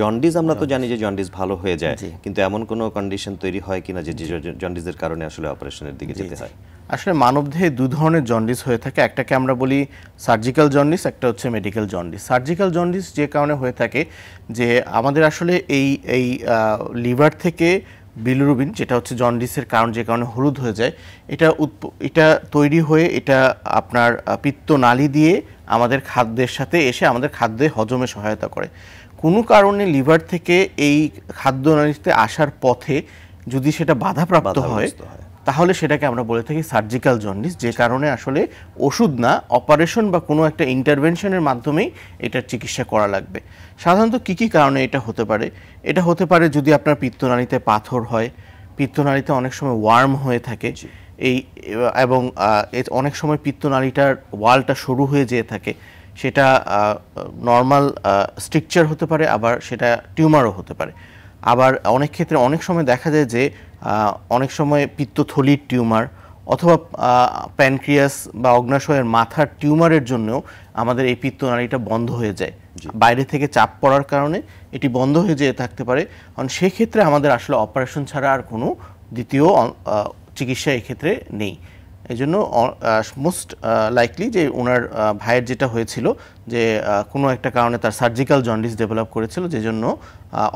Jaundice আমরা তো জানি যে জন্ডিস ভালো হয়ে যায় কিন্তু এমন কোনো কন্ডিশন তৈরি হয় কিনা যে জন্ডিসের কারণে আসলে অপারেশনের দিকে যেতে হয় আসলে মানবদেহে দু ধরনের জন্ডিস হয়ে থাকে একটাকে আমরা বলি সার্জিক্যাল জন্ডিস একটা হচ্ছে মেডিকেল জন্ডিস সার্জিক্যাল জন্ডিস যে কারণে হয়ে থাকে যে আমাদের আসলে এই এই লিভার থেকে বিলুরুবিন যেটা হচ্ছে জন্ডিসের কারণ যে কারণে হলুদ হয়ে যায় এটা এটা তৈরি হয়ে এটা আপনার নালি দিয়ে আমাদের খাদ্যের সাথে এসে আমাদের খাদ্যে হজমে সহায়তা করে কোনো কারণে লিভার থেকে এই খাদ্যনালীতে আসার পথে যদি সেটা বাধাপ্রাপ্ত হয় তাহলে সেটাকে আমরা বলে থাকি সার্জিক্যাল জন্ডিস যে কারণে আসলে ওষুধ না অপারেশন বা কোনো একটা ইন্টারভেনশনের মাধ্যমেই এটার চিকিৎসা করা লাগবে সাধারণত কী কী কারণে এটা হতে পারে এটা হতে পারে যদি আপনার পিত্তনালীতে পাথর হয় পিত্তনালীতে অনেক সময় ওয়ার্ম হয়ে থাকে এই এবং অনেক সময় পিত্তনালীটার ওয়ালটা সরু হয়ে যেয়ে থাকে সেটা নর্মাল স্ট্রিকচার হতে পারে আবার সেটা টিউমারও হতে পারে আবার অনেক ক্ষেত্রে অনেক সময় দেখা যায় যে অনেক সময় পিত্তথলির টিউমার অথবা প্যানক্রিয়াস বা অগ্নাশয়ের মাথার টিউমারের জন্যও আমাদের এই পিত্তনালীটা বন্ধ হয়ে যায় বাইরে থেকে চাপ পড়ার কারণে এটি বন্ধ হয়ে যেয়ে থাকতে পারে কারণ সেক্ষেত্রে আমাদের আসলে অপারেশন ছাড়া আর কোনো দ্বিতীয় চিকিৎসা এক্ষেত্রে নেই এই জন্য মোস্ট লাইকলি যে ওনার ভাইয়ের যেটা হয়েছিল যে কোনো একটা কারণে তার সার্জিক্যাল জন্ডিস ডেভেলপ করেছিল যে জন্য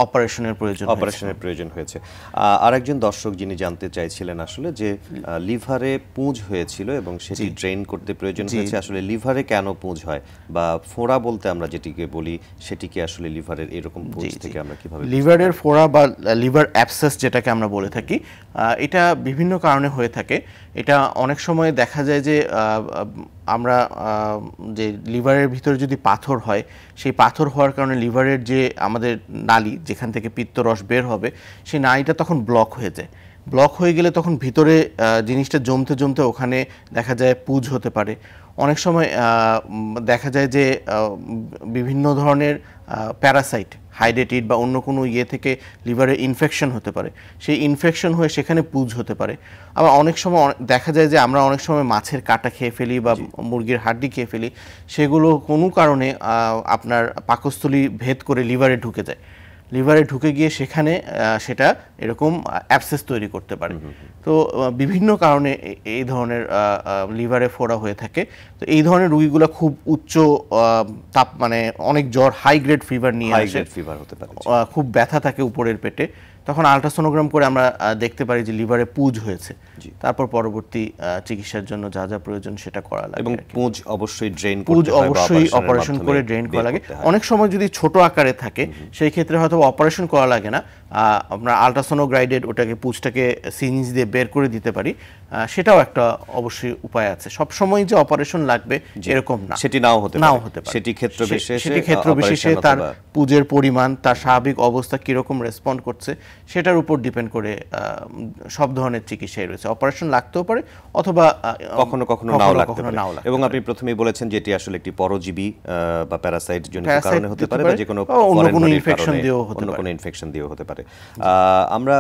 অপারেশনের প্রয়োজন অপারেশনের প্রয়োজন হয়েছে আরেকজন দর্শক যিনি জানতে চাইছিলেন আসলে যে লিভারে পুঁজ হয়েছিল এবং সেটি ড্রেন করতে প্রয়োজন হয়েছে আসলে লিভারে কেন পুঁজ হয় বা ফোড়া বলতে আমরা যেটিকে বলি সেটিকে আসলে লিভারের এরকম পুঁজ থেকে আমরা কিভাবে লিভারের ফোড়া বা লিভার অ্যাবসেস যেটাকে আমরা বলে থাকি এটা বিভিন্ন কারণে হয়ে থাকে এটা অনেক সময় দেখা যায় যে আমরা যে লিভারের ভিতর যদি পাথর হয় সেই পাথর হওয়ার কারণে লিভারের যে আমাদের নালী যেখান থেকে পিত্তরস বের হবে সেই নালীটা তখন ব্লক হয়ে যায় ব্লক হয়ে গেলে তখন ভিতরে জিনিসটা জমতে জমতে ওখানে দেখা যায় পুজ হতে পারে অনেক সময় দেখা যায় যে বিভিন্ন ধরনের প্যারাসাইট হাইড্রেটিড বা অন্য কোনো ইয়ে থেকে লিভারে ইনফেকশন হতে পারে সেই ইনফেকশন হয়ে সেখানে পুজ হতে পারে আবার অনেক সময় দেখা যায় যে আমরা অনেক সময় মাছের কাটা খেয়ে ফেলি বা মুরগির হাড্ডি খেয়ে ফেলি সেগুলো কোনো কারণে আপনার পাকস্থলী ভেদ করে লিভারে ঢুকে যায় লিভারে ঢুকে গিয়ে সেখানে সেটা এরকম অ্যাপসেস তৈরি করতে পারে তো বিভিন্ন কারণে এই ধরনের লিভারে ফোড়া হয়ে থাকে তো এই ধরনের রুগীগুলো খুব উচ্চ তাপ মানে অনেক জ্বর হাই গ্রেড ফিভার নিয়ে আসে ফিভার হতে পারে খুব ব্যথা থাকে উপরের পেটে তখন আলট্রাসোনোগ্রাম করে আমরা দেখতে পারি যে লিভারে পুজ হয়েছে তারপর পরবর্তী চিকিৎসার জন্য যা যা প্রয়োজন সেটা করা লাগে এবং পুজ অবশ্যই ড্রেন পুজ অবশ্যই অপারেশন করে ড্রেন করা লাগে অনেক সময় যদি ছোট আকারে থাকে সেই ক্ষেত্রে হয়তো অপারেশন করা লাগে না আমরা আলট্রাসোনোগ্রাইডেড ওটাকে পুঁজটাকে সিঞ্জ দিয়ে বের করে দিতে পারি সেটাও একটা অবশ্যই উপায় আছে সব সময় যে অপারেশন লাগবে এরকম না সেটি নাও হতে নাও হতে পারে সেটি ক্ষেত্র বিশেষে সেটি ক্ষেত্র বিশেষে তার পুজের পরিমাণ তার স্বাভাবিক অবস্থা কীরকম রেসপন্ড করছে সেটার উপর ডিপেন্ড করে সব ধরনের চিকিৎসাই রয়েছে অপারেশন লাগতেও পারে অথবা কখনো কখনো নাও লাগতে পারে এবং আপনি প্রথমেই বলেছেন যে এটি আসলে একটি পরজীবী বা প্যারাসাইট জনিত কারণে হতে পারে বা যে কোনো অন্য কোনো ইনফেকশন দিয়েও হতে পারে অন্য কোনো ইনফেকশন দিয়েও হতে পারে করে আমরা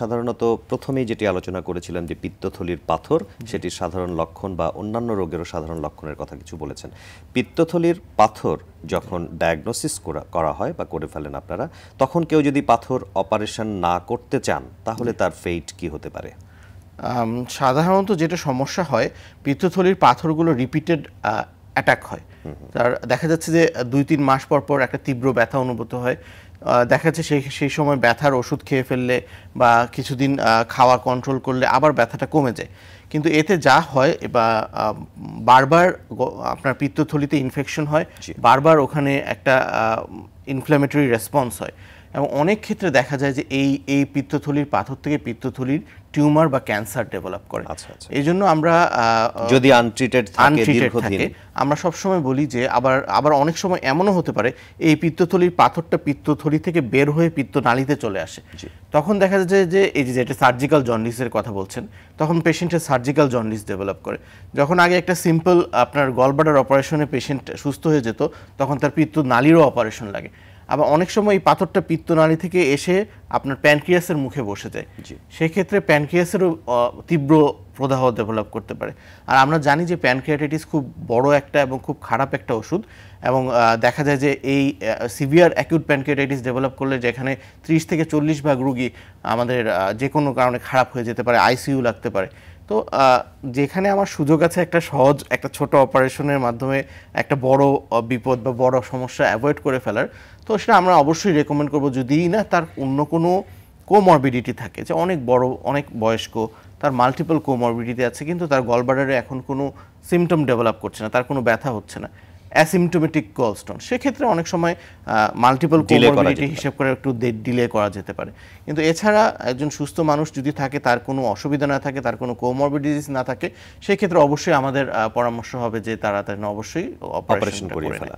সাধারণত প্রথমেই যেটি আলোচনা করেছিলাম যে পিত্তথলির পাথর সেটির সাধারণ লক্ষণ বা অন্যান্য রোগেরও সাধারণ লক্ষণের কথা কিছু বলেছেন পিত্তথলির পাথর যখন ডায়াগনোসিস করা হয় বা করে ফেলেন আপনারা তখন কেউ যদি পাথর অপারেশন না করতে চান তাহলে তার ফেইট কি হতে পারে সাধারণত যেটা সমস্যা হয় পিত্তথলির পাথরগুলো রিপিটেড অ্যাটাক হয় তার দেখা যাচ্ছে যে দুই তিন মাস পর পর একটা তীব্র ব্যথা অনুভূত হয় দেখা যাচ্ছে সেই সেই সময় ব্যথার ওষুধ খেয়ে ফেললে বা কিছুদিন খাওয়া কন্ট্রোল করলে আবার ব্যথাটা কমে যায় কিন্তু এতে যা হয় বা বারবার আপনার পিত্তথলিতে ইনফেকশন হয় বারবার ওখানে একটা ইনফ্ল্যামেটরি রেসপন্স হয় এবং অনেক ক্ষেত্রে দেখা যায় যে এই এই পিত্তথলির পাথর থেকে পিত্তথলির টিউমার বা ক্যান্সার ডেভেলপ করে আচ্ছা, আচ্ছা। এই জন্য আমরা যদি আনট্রিটেড থাকে আমরা সবসময় বলি যে আবার আবার অনেক সময় এমনও হতে পারে এই পিত্তথলির পাথরটা পিত্তথলি থেকে বের হয়ে নালিতে চলে আসে তখন দেখা যায় যে এই যে যেটা সার্জিক্যাল জন্ডিসের কথা বলছেন তখন পেশেন্টের সার্জিক্যাল জন্ডিস ডেভেলপ করে যখন আগে একটা সিম্পল আপনার গলবাডার অপারেশনে পেশেন্ট সুস্থ হয়ে যেত তখন তার পিত্ত নালিরও অপারেশন লাগে আবার অনেক সময় এই পাথরটা পিত্তনালী থেকে এসে আপনার প্যানক্রিয়াসের মুখে বসে যায় সেক্ষেত্রে প্যানক্রিয়াসেরও তীব্র প্রদাহ ডেভেলপ করতে পারে আর আমরা জানি যে প্যানক্রিয়াটাইটিস খুব বড় একটা এবং খুব খারাপ একটা ওষুধ এবং দেখা যায় যে এই সিভিয়ার অ্যাকিউট প্যানক্রিয়াটাইটিস ডেভেলপ করলে যেখানে ত্রিশ থেকে চল্লিশ ভাগ রুগী আমাদের যে কোনো কারণে খারাপ হয়ে যেতে পারে আইসিইউ লাগতে পারে তো যেখানে আমার সুযোগ আছে একটা সহজ একটা ছোট অপারেশনের মাধ্যমে একটা বড় বিপদ বা বড় সমস্যা অ্যাভয়েড করে ফেলার তো সেটা আমরা অবশ্যই রেকমেন্ড করব যদি না তার অন্য কোনো কোমরবিডিটি থাকে যে অনেক বড় অনেক বয়স্ক তার মাল্টিপল কোমরবিডিটি আছে কিন্তু তার গলবাডারে এখন কোনো সিমটম ডেভেলপ করছে না তার কোনো ব্যথা হচ্ছে না অ্যাসিমটোমেটিক কোলস্টোন সেক্ষেত্রে অনেক সময় মাল্টিপল কোমরবিডিটি হিসাব করে একটু ডিলে করা যেতে পারে কিন্তু এছাড়া একজন সুস্থ মানুষ যদি থাকে তার কোনো অসুবিধা না থাকে তার কোনো কোমরবিডিটিস না থাকে সেক্ষেত্রে অবশ্যই আমাদের পরামর্শ হবে যে তারা তার অবশ্যই অপারেশন করে ফেলা